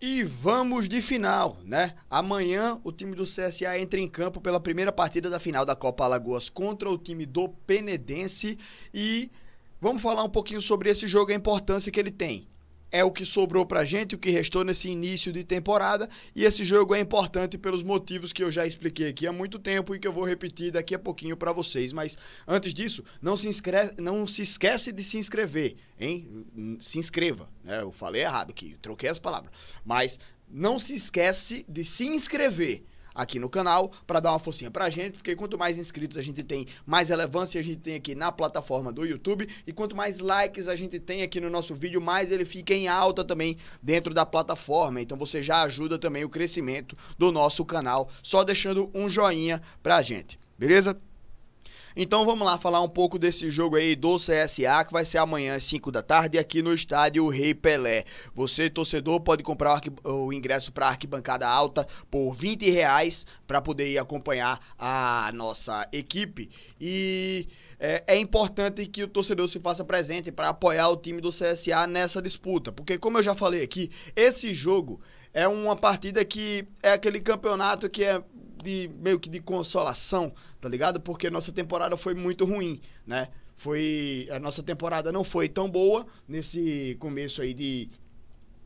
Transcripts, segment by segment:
E vamos de final, né? Amanhã o time do CSA entra em campo pela primeira partida da final da Copa Alagoas contra o time do Penedense e vamos falar um pouquinho sobre esse jogo e a importância que ele tem é o que sobrou pra gente, o que restou nesse início de temporada. E esse jogo é importante pelos motivos que eu já expliquei aqui há muito tempo e que eu vou repetir daqui a pouquinho para vocês. Mas antes disso, não se, inscreve, não se esquece de se inscrever, hein? Se inscreva. Né? Eu falei errado aqui, troquei as palavras. Mas não se esquece de se inscrever aqui no canal para dar uma forcinha pra gente, porque quanto mais inscritos a gente tem, mais relevância a gente tem aqui na plataforma do YouTube e quanto mais likes a gente tem aqui no nosso vídeo, mais ele fica em alta também dentro da plataforma. Então você já ajuda também o crescimento do nosso canal só deixando um joinha pra gente. Beleza? Então vamos lá falar um pouco desse jogo aí do CSA, que vai ser amanhã às 5 da tarde aqui no estádio Rei Pelé. Você, torcedor, pode comprar o ingresso para arquibancada alta por 20 reais para poder ir acompanhar a nossa equipe. E é, é importante que o torcedor se faça presente para apoiar o time do CSA nessa disputa, porque como eu já falei aqui, esse jogo é uma partida que é aquele campeonato que é de meio que de consolação, tá ligado? Porque nossa temporada foi muito ruim, né? Foi a nossa temporada não foi tão boa nesse começo aí de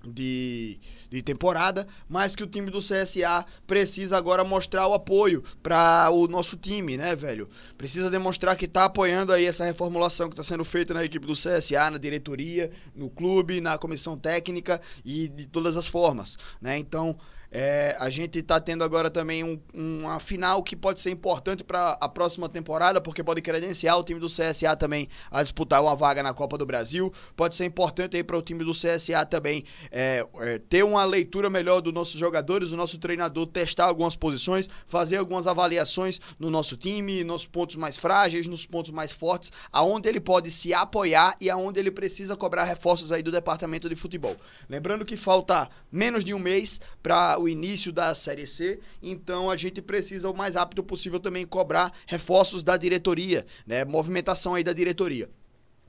de, de temporada, mas que o time do CSA precisa agora mostrar o apoio para o nosso time, né, velho? Precisa demonstrar que tá apoiando aí essa reformulação que está sendo feita na equipe do CSA, na diretoria, no clube, na comissão técnica e de todas as formas, né? Então, é, a gente está tendo agora também um, uma final que pode ser importante para a próxima temporada, porque pode credenciar o time do CSA também a disputar uma vaga na Copa do Brasil. Pode ser importante aí para o time do CSA também é, é, ter uma leitura melhor dos nossos jogadores, o nosso treinador testar algumas posições, fazer algumas avaliações no nosso time, nos pontos mais frágeis, nos pontos mais fortes, aonde ele pode se apoiar e aonde ele precisa cobrar reforços aí do departamento de futebol. Lembrando que falta menos de um mês para o início da Série C, então a gente precisa o mais rápido possível também cobrar reforços da diretoria, né? Movimentação aí da diretoria.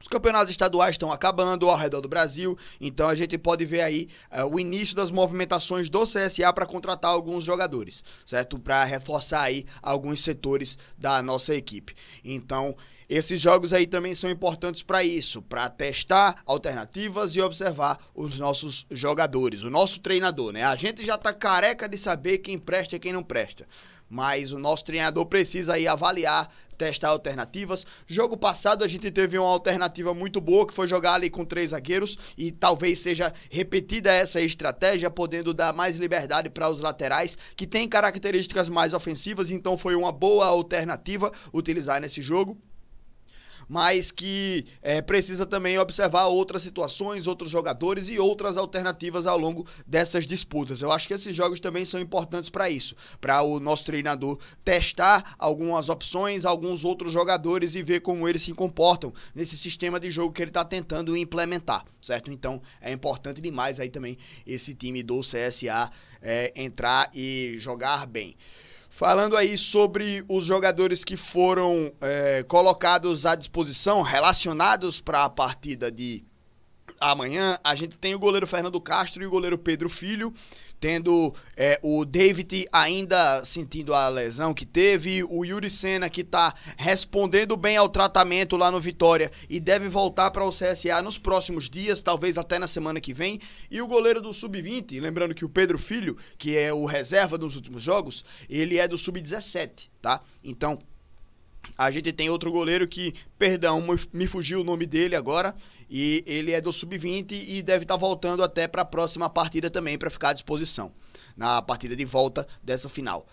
Os campeonatos estaduais estão acabando ao redor do Brasil, então a gente pode ver aí uh, o início das movimentações do CSA para contratar alguns jogadores, certo? Para reforçar aí alguns setores da nossa equipe. Então, esses jogos aí também são importantes para isso, para testar alternativas e observar os nossos jogadores, o nosso treinador, né? A gente já tá careca de saber quem presta e quem não presta. Mas o nosso treinador precisa aí avaliar, testar alternativas. Jogo passado a gente teve uma alternativa muito boa, que foi jogar ali com três zagueiros, e talvez seja repetida essa estratégia, podendo dar mais liberdade para os laterais, que têm características mais ofensivas, então foi uma boa alternativa utilizar nesse jogo mas que é, precisa também observar outras situações, outros jogadores e outras alternativas ao longo dessas disputas. Eu acho que esses jogos também são importantes para isso, para o nosso treinador testar algumas opções, alguns outros jogadores e ver como eles se comportam nesse sistema de jogo que ele está tentando implementar, certo? Então é importante demais aí também esse time do CSA é, entrar e jogar bem. Falando aí sobre os jogadores que foram é, colocados à disposição, relacionados para a partida de amanhã, a gente tem o goleiro Fernando Castro e o goleiro Pedro Filho tendo é, o David ainda sentindo a lesão que teve, o Yuri Senna que está respondendo bem ao tratamento lá no Vitória e deve voltar para o CSA nos próximos dias, talvez até na semana que vem, e o goleiro do Sub-20, lembrando que o Pedro Filho, que é o reserva dos últimos jogos, ele é do Sub-17, tá? Então, a gente tem outro goleiro que, perdão, me fugiu o nome dele agora, e ele é do sub-20 e deve estar tá voltando até para a próxima partida também para ficar à disposição na partida de volta dessa final.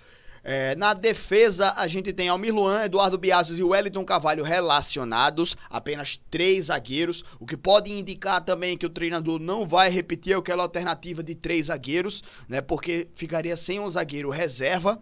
É, na defesa, a gente tem Almir Luan, Eduardo Biasos e Wellington Cavalho relacionados, apenas três zagueiros, o que pode indicar também que o treinador não vai repetir aquela alternativa de três zagueiros, né? Porque ficaria sem um zagueiro reserva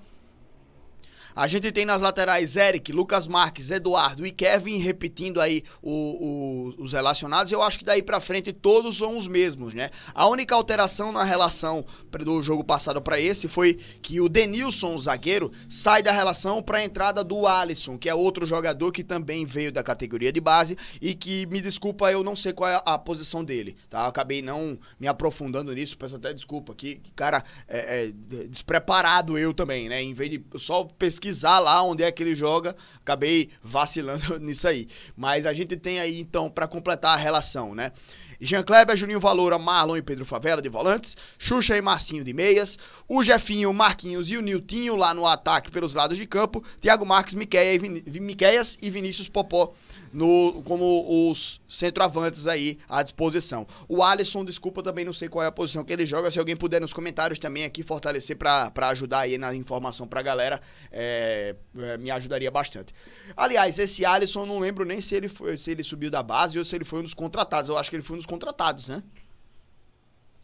a gente tem nas laterais Eric, Lucas Marques, Eduardo e Kevin repetindo aí o, o, os relacionados. Eu acho que daí para frente todos são os mesmos, né? A única alteração na relação do jogo passado para esse foi que o Denilson, o zagueiro, sai da relação para a entrada do Alisson, que é outro jogador que também veio da categoria de base e que, me desculpa, eu não sei qual é a posição dele, tá? Eu acabei não me aprofundando nisso, peço até desculpa aqui, cara, é, é, despreparado eu também, né? Em vez de só pesquisar pesquisar lá onde é que ele joga. Acabei vacilando nisso aí. Mas a gente tem aí, então, para completar a relação, né? Jean Kleber, Juninho Valoura, Marlon e Pedro Favela de volantes, Xuxa e Marcinho de meias, o Jefinho, Marquinhos e o Niltinho lá no ataque pelos lados de campo, Thiago Marques, Miqueia e Miqueias e Vinícius Popó no, como os centroavantes aí à disposição. O Alisson, desculpa, também não sei qual é a posição que ele joga, se alguém puder nos comentários também aqui fortalecer para ajudar aí na informação pra galera, é, é me ajudaria bastante. Aliás, esse Alisson, não lembro nem se ele, foi, se ele subiu da base ou se ele foi um dos contratados, eu acho que ele foi um dos contratados, né?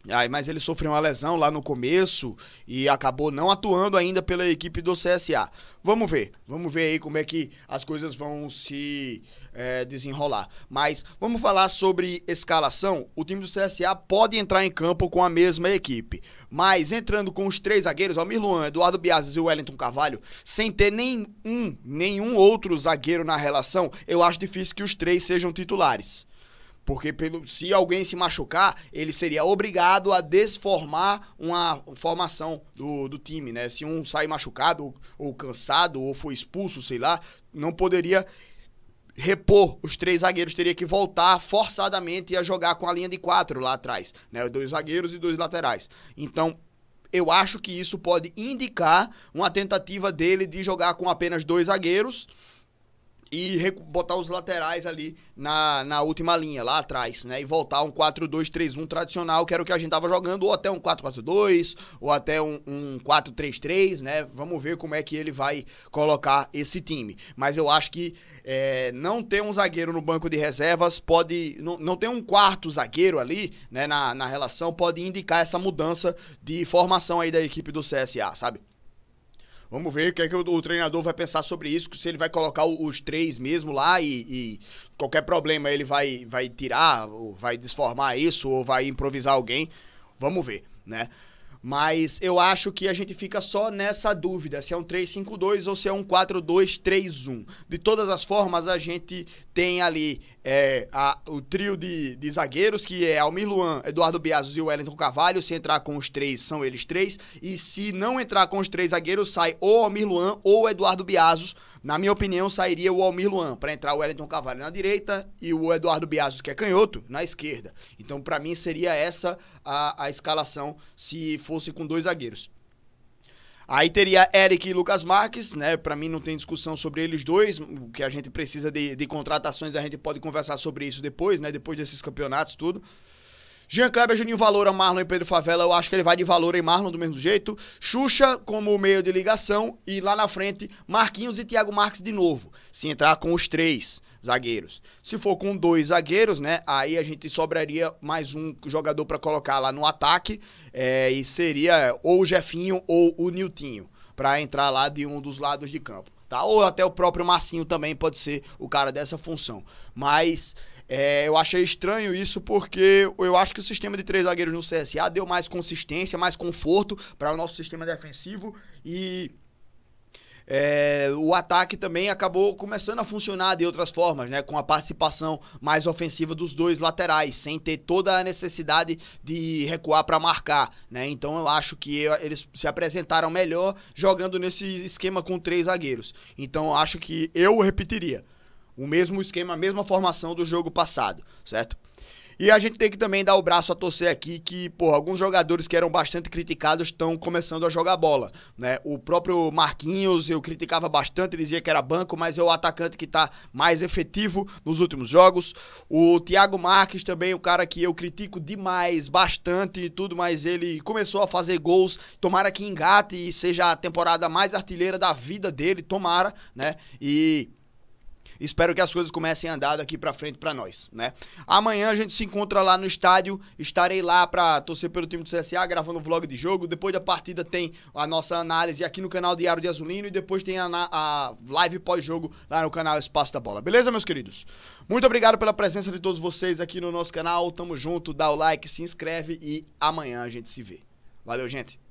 Aí, mas ele sofreu uma lesão lá no começo e acabou não atuando ainda pela equipe do CSA. Vamos ver, vamos ver aí como é que as coisas vão se é, desenrolar. Mas vamos falar sobre escalação. O time do CSA pode entrar em campo com a mesma equipe, mas entrando com os três zagueiros, Almir Luan, Eduardo Biazes e Wellington Carvalho, sem ter nenhum, nenhum outro zagueiro na relação, eu acho difícil que os três sejam titulares. Porque pelo, se alguém se machucar, ele seria obrigado a desformar uma formação do, do time, né? Se um sai machucado, ou, ou cansado, ou foi expulso, sei lá, não poderia repor os três zagueiros, teria que voltar forçadamente a jogar com a linha de quatro lá atrás, né? Dois zagueiros e dois laterais. Então, eu acho que isso pode indicar uma tentativa dele de jogar com apenas dois zagueiros e botar os laterais ali na, na última linha, lá atrás, né? E voltar um 4-2-3-1 tradicional, que era o que a gente tava jogando, ou até um 4-4-2, ou até um, um 4-3-3, né? Vamos ver como é que ele vai colocar esse time. Mas eu acho que é, não ter um zagueiro no banco de reservas pode. Não, não ter um quarto zagueiro ali, né, na, na relação, pode indicar essa mudança de formação aí da equipe do CSA, sabe? Vamos ver o que, é que o, o, treinador vai pensar sobre isso, se ele vai colocar os três mesmo lá e, e qualquer problema ele vai, vai tirar, vai desformar isso, ou vai improvisar alguém. Vamos ver, né? Mas eu acho que a gente fica só nessa dúvida, se é um 3-5-2 ou se é um 4-2-3-1. De todas as formas, a gente tem ali é, a, o trio de, de, zagueiros, que é Almir Luan, Eduardo Biazos e Wellington Carvalho. Se entrar com os três, são eles três. E se não entrar com os três zagueiros, sai ou Almir Luan ou Eduardo Biazos na minha opinião, sairia o Almir Luan para entrar o Wellington Cavalho na direita e o Eduardo Biasos, que é canhoto, na esquerda. Então, para mim, seria essa a, a escalação se fosse com dois zagueiros. Aí teria Eric e Lucas Marques, né? Para mim não tem discussão sobre eles dois. O que a gente precisa de, de contratações, a gente pode conversar sobre isso depois, né? Depois desses campeonatos, tudo. Jean Kleber, Juninho Valora, Marlon e Pedro Favela, eu acho que ele vai de Valora e Marlon do mesmo jeito. Xuxa como meio de ligação e lá na frente Marquinhos e Thiago Marques de novo, se entrar com os três zagueiros. Se for com dois zagueiros, né, aí a gente sobraria mais um jogador para colocar lá no ataque é, e seria ou o Jefinho ou o Niltinho para entrar lá de um dos lados de campo. Tá? Ou até o próprio Marcinho também pode ser o cara dessa função. Mas é, eu achei estranho isso porque eu acho que o sistema de três zagueiros no CSA deu mais consistência, mais conforto para o nosso sistema defensivo e é, o ataque também acabou começando a funcionar de outras formas, né? Com a participação mais ofensiva dos dois laterais, sem ter toda a necessidade de recuar para marcar, né? Então eu acho que eles se apresentaram melhor jogando nesse esquema com três zagueiros. Então eu acho que eu repetiria. O mesmo esquema, a mesma formação do jogo passado, certo? E a gente tem que também dar o braço a torcer aqui que, pô, alguns jogadores que eram bastante criticados estão começando a jogar bola, né? O próprio Marquinhos eu criticava bastante, dizia que era banco, mas é o atacante que tá mais efetivo nos últimos jogos. O Thiago Marques também, o cara que eu critico demais, bastante e tudo, mas ele começou a fazer gols, tomara que engate e seja a temporada mais artilheira da vida dele, tomara, né? E Espero que as coisas comecem a andar daqui para frente para nós, né? Amanhã a gente se encontra lá no estádio, estarei lá para torcer pelo time do CSA, gravando o vlog de jogo. Depois da partida tem a nossa análise aqui no canal Diário de Azulino e depois tem a, a live pós-jogo lá no canal Espaço da Bola. Beleza, meus queridos? Muito obrigado pela presença de todos vocês aqui no nosso canal. Tamo junto, dá o like, se inscreve e amanhã a gente se vê. Valeu, gente.